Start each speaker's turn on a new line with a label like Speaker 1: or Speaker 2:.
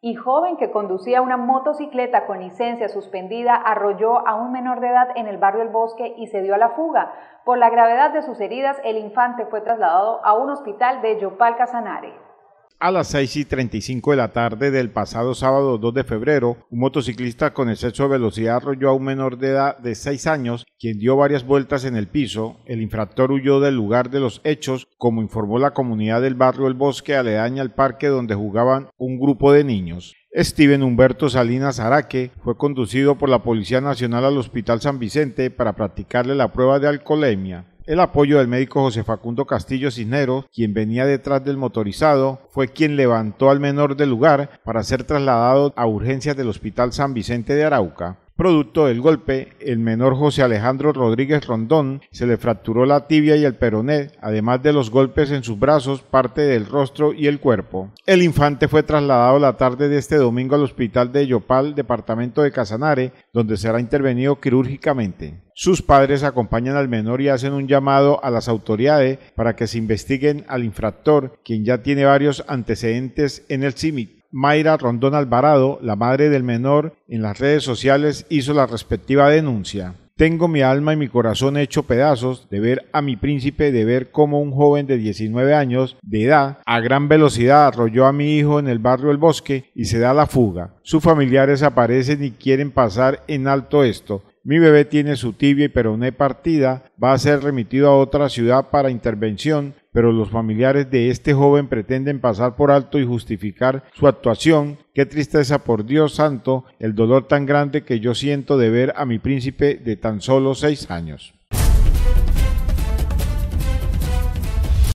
Speaker 1: y joven que conducía una motocicleta con licencia suspendida arrolló a un menor de edad en el barrio El Bosque y se dio a la fuga. Por la gravedad de sus heridas, el infante fue trasladado a un hospital de Yopal Casanare
Speaker 2: a las seis y cinco de la tarde del pasado sábado 2 de febrero, un motociclista con exceso de velocidad arrolló a un menor de edad de 6 años, quien dio varias vueltas en el piso. El infractor huyó del lugar de los hechos, como informó la comunidad del barrio El Bosque aledaña al parque donde jugaban un grupo de niños. Steven Humberto Salinas Araque fue conducido por la Policía Nacional al Hospital San Vicente para practicarle la prueba de alcoholemia. El apoyo del médico José Facundo Castillo Cisneros, quien venía detrás del motorizado, fue quien levantó al menor del lugar para ser trasladado a urgencias del Hospital San Vicente de Arauca. Producto del golpe, el menor José Alejandro Rodríguez Rondón se le fracturó la tibia y el peroné, además de los golpes en sus brazos, parte del rostro y el cuerpo. El infante fue trasladado la tarde de este domingo al hospital de Yopal, departamento de Casanare, donde será intervenido quirúrgicamente sus padres acompañan al menor y hacen un llamado a las autoridades para que se investiguen al infractor, quien ya tiene varios antecedentes en el CIMIC. Mayra Rondón Alvarado, la madre del menor, en las redes sociales hizo la respectiva denuncia. Tengo mi alma y mi corazón hecho pedazos de ver a mi príncipe, de ver cómo un joven de 19 años de edad a gran velocidad arrolló a mi hijo en el barrio El Bosque y se da la fuga. Sus familiares aparecen y quieren pasar en alto esto. Mi bebé tiene su tibia y peroné partida, va a ser remitido a otra ciudad para intervención, pero los familiares de este joven pretenden pasar por alto y justificar su actuación. Qué tristeza por Dios santo, el dolor tan grande que yo siento de ver a mi príncipe de tan solo seis años.